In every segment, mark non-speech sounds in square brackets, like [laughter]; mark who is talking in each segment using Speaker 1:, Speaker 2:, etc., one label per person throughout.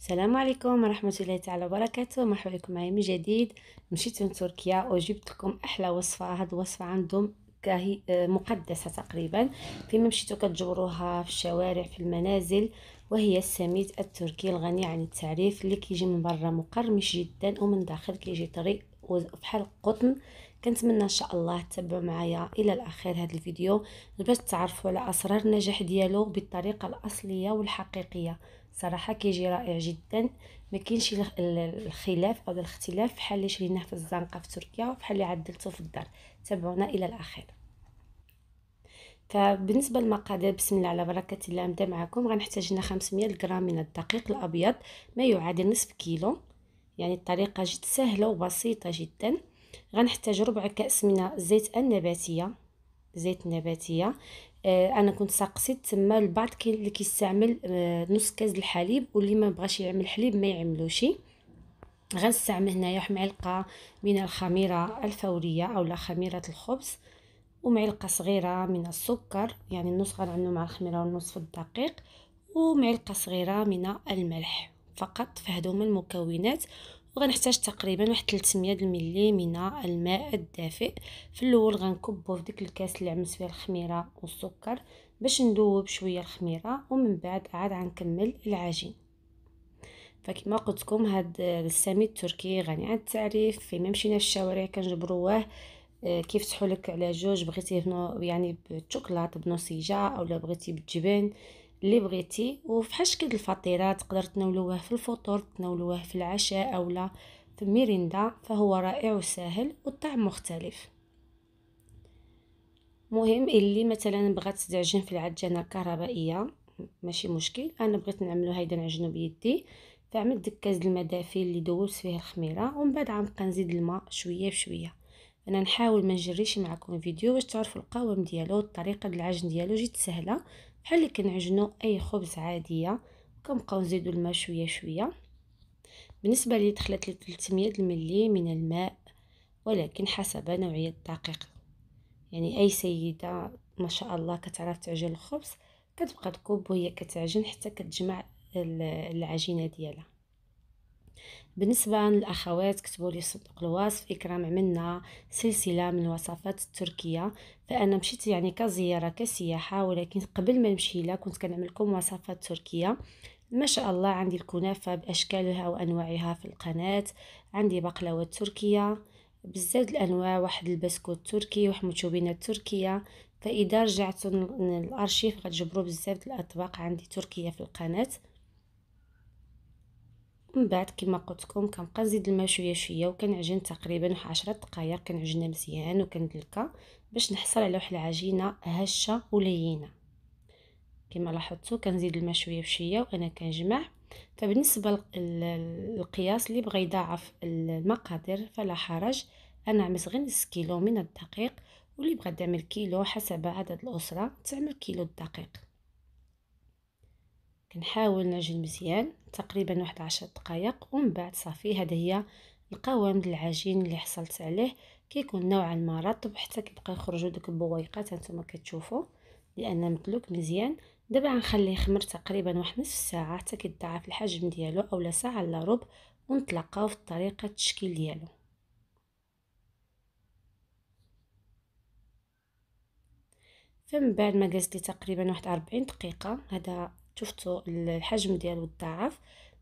Speaker 1: السلام عليكم ورحمة الله تعالى وبركاته مرحبا بكم معايا من جديد مشيت تركيا وجبت لكم أحلى وصفة هاد الوصفة عندهم كاهي آه، مقدسة تقريبا فيما مشيتو كتجبروها في الشوارع في المنازل وهي السميد التركي الغني عن التعريف اللي كيجي من برا مقرمش جدا ومن داخل كيجي طريق وبحال قطن كنتمنى ان شاء الله تتبعوا معايا الى الاخير هذا الفيديو باش تعرفوا على اسرار النجاح ديالو بالطريقه الاصليه والحقيقيه صراحه كيجي رائع جدا ما كاينش الخلاف او الاختلاف بحال اللي شريناه في الزنقه في تركيا وبحال اللي عدلته في الدار تابعونا الى الاخير فبالنسبه للمقادير بسم الله على بركه الله نبدا معكم غنحتاج لنا 500 غرام من الدقيق الابيض ما يعادل نصف كيلو يعني الطريقه جد سهله وبسيطه جدا غنحتاج ربع كاس من الزيت النباتيه زيت النباتية آه، انا كنت ساقسيت تما البعض كاين اللي كيستعمل آه، نص كاز الحليب واللي ما بغاش يعمل حليب ما يعملوش غنستعمل هنايا واحد معلقه من الخميره الفوريه اولا خميره الخبز ومعلقه صغيره من السكر يعني النص غنعملو مع الخميره والنص في الدقيق ومعلقه صغيره من الملح فقط فهادو هما المكونات وغنحتاج تقريبا واحد 300 ملي من الماء الدافئ في الاول غنكبو في ديك الكاس اللي عملت فيها الخميره والسكر باش ندوب شويه الخميره ومن بعد عاد غنكمل العجين فكما قلت لكم هاد السميد التركي غني على التعريف فين مشينا في الشوارع كنجبروه آه، كيفتحوا لك على جوج بغيتيه يعني بالشوكولاته بنصيجه اولا بغيتي بالجبن اللي بغيتي وفي حشكل الفطيره تقدر تناولوها في الفطور تناولوها في العشاء اولا في الميريندا فهو رائع وسهل والطعم مختلف مهم اللي مثلا بغات تعجن في العجانه الكهربائيه ماشي مشكل انا بغيت نعملو هيدا نعجنو بيدي فعملت دكاز كاز المدافي اللي دوزت فيه الخميره ومن بعد غنبقى نزيد الماء شويه بشويه انا نحاول ما نجريش معكم الفيديو باش تعرفوا القوام ديالو والطريقه العجن ديالو جيت سهله بحال كنعجنوا اي خبز عاديه وكنبقاو نزيدو الماء شويه شويه بالنسبه لي دخلت لي 300 ملي من الماء ولكن حسب نوعيه الدقيق يعني اي سيده ما شاء الله كتعرف تعجن الخبز كتبقى تكوب وهي كتعجن حتى كتجمع العجينه ديالها بالنسبة للأخوات كتبوا لي صندوق الوصف إكرام عملنا سلسلة من الوصفات التركية فأنا مشيت يعني كزيارة كسياحة ولكن قبل ما نمشي لها كنت كنعمل لكم وصفات تركية ما شاء الله عندي الكنافة بأشكالها وأنواعها في القناة عندي بقلاوة تركية بزاف الأنواع واحد البسكوت تركي وحمتشوبينات تركية فإذا رجعتوا للأرشيف غتجبروا بزاف الأطباق عندي تركية في القناة من بعد كما قلت لكم كنبقى نزيد الماء شويه شويه وكنعجن تقريبا واحد 10 دقائق كنعجنها مزيان وكندلكا باش نحصل على واحد العجينه هشه ولينه كما لاحظتوا كنزيد الماء شويه بشويه وانا كنجمع فبالنسبه للقياس اللي بغى يضاعف المقادير فلا حرج انا عملت غير نص كيلو من الدقيق واللي بغى تعمل كيلو حسب عدد الاسره تعمل كيلو الدقيق كنحاول نعجن مزيان تقريبا واحد عشر دقائق ومن بعد صافي هذا هي القوام العجين اللي حصلت عليه كيكون نوعا ما رطب حتى كيبقى يخرجوا دوك البويقات هانتوما كتشوفوا لان مدلوك مزيان دابا غنخليه يخمر تقريبا واحد نصف ساعه حتى كيتضاعف الحجم ديالو اولا ساعه الا ربع ونتلاقاو في طريقه التشكيل ديالو فمن بعد ما جازت لي تقريبا واحد 40 دقيقه هذا شفتوا الحجم ديالو تضاعف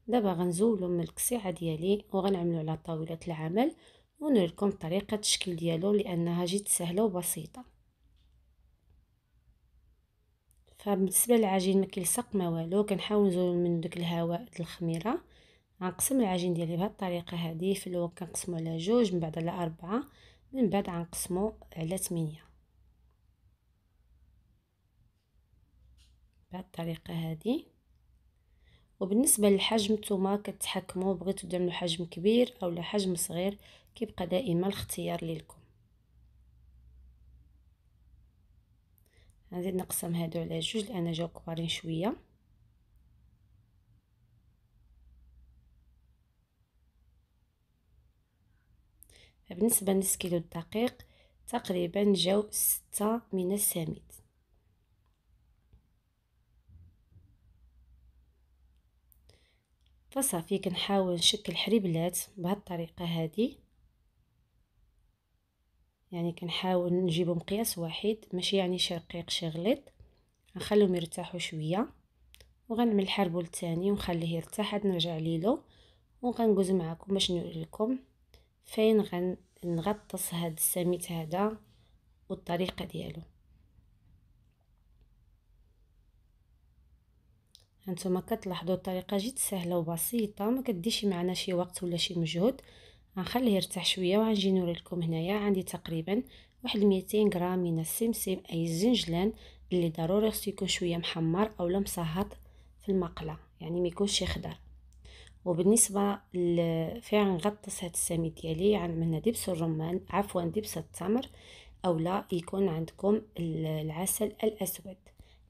Speaker 1: دابا غنزولو من الكسيعه ديالي وغنعملو على طاوله العمل ونوريكم طريقه التشكيل ديالو لانها جد سهله وبسيطه فبالنسبه للعجين ما كيلصق ما والو كنحاول نزول من دوك الهواء الخميره غنقسم العجين ديالي بهاد الطريقه هذه في الاول كنقسمو على جوج من بعد على اربعه من بعد غنقسمو على ثمانيه بهاد الطريقه هذه وبالنسبه للحجم نتوما كتحكموا بغيتو ديروا حجم كبير اولا حجم صغير كيبقى دائما الاختيار ليكم غادي نقسم هادو على جوج لان جاو كبارين شويه بالنسبه لنص كيلو الدقيق تقريبا جاو ستة من السميد فصافي كنحاول نشكل حريبلات بهالطريقه هذه يعني كنحاول نجيبو مقياس واحد ماشي يعني شي رقيق شي غليظ نخليهم يرتاحوا شويه وغنعمل الحربول الثاني ونخليه يرتاح عاد نرجع ليلو وغندوز معكم باش نوري فين غنغطس هاد السميت هذا والطريقه ديالو هانتوما كتلاحظوا الطريقه جد سهله وبسيطه ما كديش معنا شي وقت ولا شي مجهود غنخليه يرتاح شويه وغنجي نوري لكم هنايا عندي تقريبا واحد 200 غرام من السمسم اي الزنجلان اللي ضروري خصو يكون شويه محمر اولا مسهط في المقله يعني ما يكونش خضر وبالنسبه فين غنغطس هاد السميد ديالي عندنا يعني دبس الرمان عفوا دبس التمر اولا يكون عندكم العسل الاسود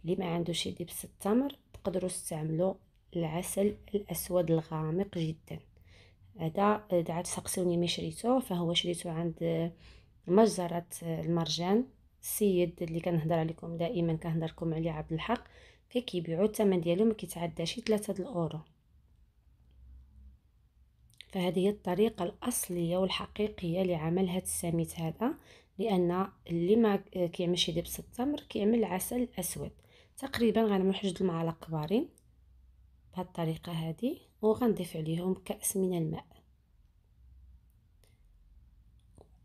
Speaker 1: اللي ما عندوش دبس التمر تقدروا استعملوا العسل الاسود الغامق جدا هذا دعات سقسوني ما شريتو فهو شريتو عند مجزرة المرجان السيد اللي كنهضر عليكم دائما كنهضر لكم عليه عبد الحق فكيبيعوا الثمن ديالو ما كيتعداش 3 الاورو فهذه هي الطريقه الاصليه والحقيقيه لعمل هذا السميت هذا لان اللي ما كيعملش دبس التمر كيعمل عسل اسود تقريبا غنعمل جوج المعالق كبارين بهاد الطريقه هادي وغنضيف عليهم كاس من الماء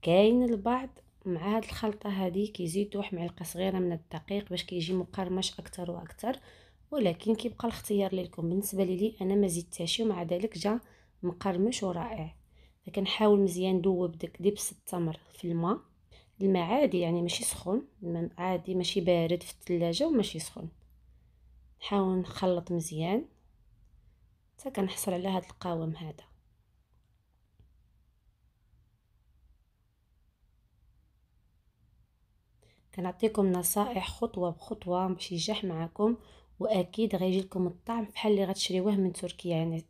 Speaker 1: كاين البعض مع هاد الخلطه هادي كيزيد واحد معلقه صغيره من الدقيق باش كيجي مقرمش اكثر واكثر ولكن كيبقى الاختيار لكم بالنسبه لي انا ما زدتهاش ومع ذلك جا مقرمش ورائع فكنحاول مزيان ندوب ديك دبس التمر في الماء الماء عادي يعني ماشي سخون الماء عادي ماشي بارد في الثلاجة وماشي سخون نحاول نخلط مزيان حتى كنحصل على هذا القوام هذا كنعطيكم نصائح خطوه بخطوه باش ينجح معكم واكيد غيجي لكم الطعم بحال اللي غتشريوه من تركيا يعني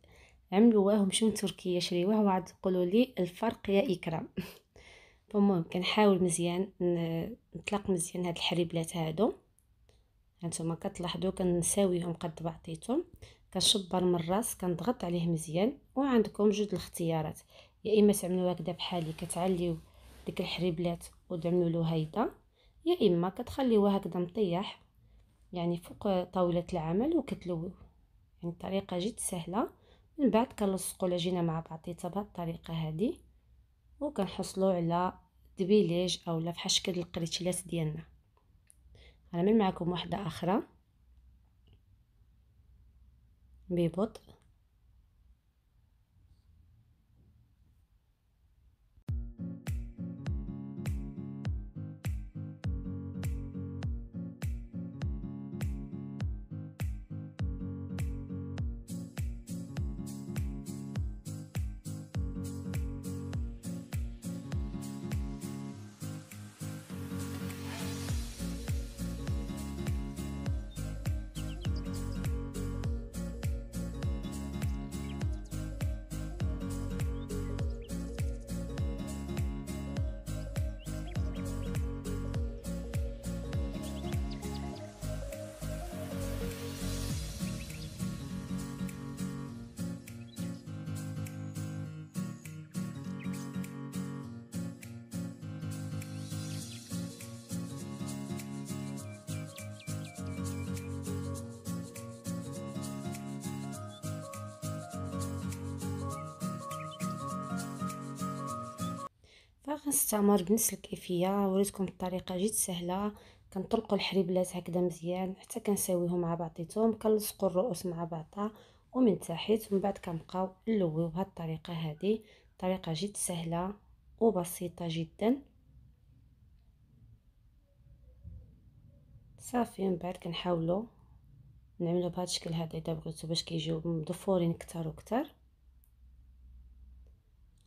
Speaker 1: عملوه ومشيو لتركيا شريوه وعاد قولوا لي الفرق يا اكرام [laughs] المهم كنحاول مزيان نطلق مزيان هاد الحريبلات هادو هانتوما كتلاحظوا كنساويهم قد بعضيتهم كنشبر من الراس كنضغط عليه مزيان وعندكم جوج الاختيارات يا اما تعملوا هكذا بحالي كتعليو ديك الحريبلات وتعملوا له هيدا يا اما كتخليوه هكذا مطيح يعني فوق طاوله العمل وكتلوه يعني طريقه جد سهله من بعد كنلصقوا العجينه مع بعضيتها بهاد الطريقه هذه وكنحصلوا على دبيليج اولا فحال شكل القريتشيلات ديالنا غنعمل معكم واحده اخرى ببطء غنستمر بنفس الكيفيه وريتكم الطريقه جد سهله كنطلقوا الحريبلات هكذا مزيان حتى كنساويهم مع بعضيتهم كنلصقوا الرؤوس مع بعضها ومن تحت ومن بعد كنبقاو نلويو بهاد الطريقه هذه طريقه جد سهله وبسيطه جدا صافي من بعد كنحاولوا نعملو بهذا الشكل هذا اذا بغيتو باش كيجيو مضفورين كتر وكتر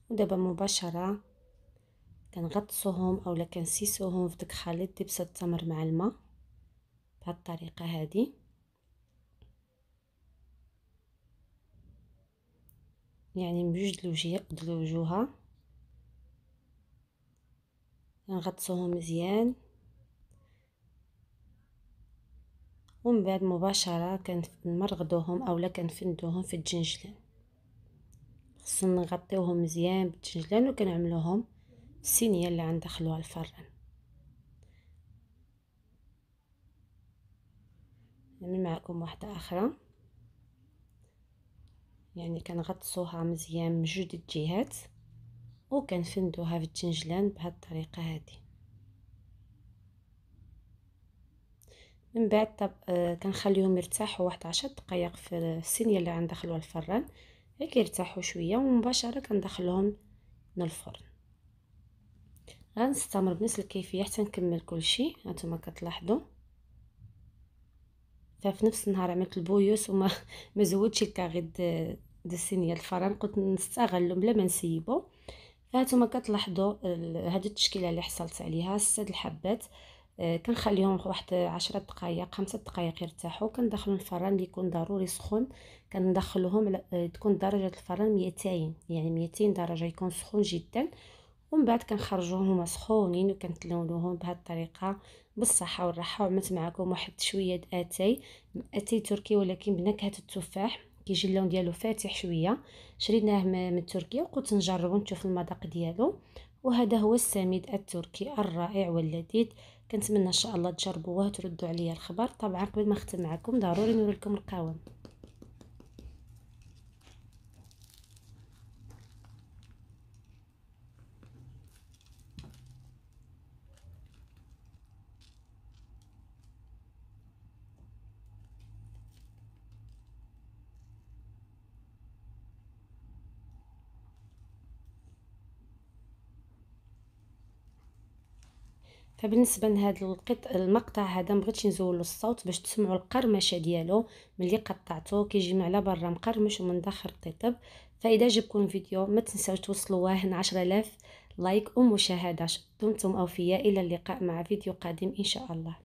Speaker 1: ودابا مباشره كنغطسوهم اولا كنسيسوهم في داك الخليط ديال بصل التمر مع الماء بهاد الطريقه هادي يعني من د الوجوه نغطسوهم مزيان ومن بعد مباشره كنمرغدوهم اولا كنفندوهم في الجنجلان خصنا نغطيوهم مزيان بالجنجلان وكنعملوهم الصينية اللي غندخلوها الفرن نعمل معكم واحدة أخرى يعني كنغطسوها مزيان من جوج الجهات وكنفندوها في التنجلان بهاد الطريقة هذه من بعد طب آه كنخليهم يرتاحوا واحد عشر دقائق في الصينيه اللي غندخلوها الفران غير كيرتاحوا شويه ومباشره كندخلهم للفرن غنستمر بنفس الكيفيه حتى نكمل كلشي هانتوما كتلاحظوا ففي نفس النهار عملت البويوس وما [laughs] ما زودتش الكاغي د السينيه الفرن قلت نستغلو بلا ما نسيبو هانتوما كتلاحظوا هاد التشكيله اللي حصلت عليها ست الحبات آه، كنخليهم واحد 10 دقائق 5 دقائق يرتاحوا كندخلو الفرن اللي يكون ضروري سخون كندخلوهم آه، تكون درجه الفرن 200 يعني 200 درجه يكون سخون جدا ومن بعد كنخرجوهم هما سخونين وكنتلونوهم بهذه الطريقه بالصحه والراحه وعملت معكم واحد شويه اتاي اتاي تركي ولكن بنكهه التفاح كيجي اللون ديالو فاتح شويه شريناه من تركيا وقلت نجربو نشوف المذاق ديالو وهذا هو السميد التركي الرائع واللذيذ كنتمنى ان شاء الله تجربوه وتردوا عليا الخبر طبعا قبل ما نختم معكم ضروري نوريكم القوام فبالنسبه لهذا القط المقطع هذا مبغيتش نزولو الصوت باش تسمعوا القرمشه ديالو ملي قطعتو كيجي من على برا مقرمش ومن داخل قطب فاذا جبكم الفيديو ما تنساوش توصلوه ل 10000 لايك ومشاهده دمتم اوفياء الى اللقاء مع فيديو قادم ان شاء الله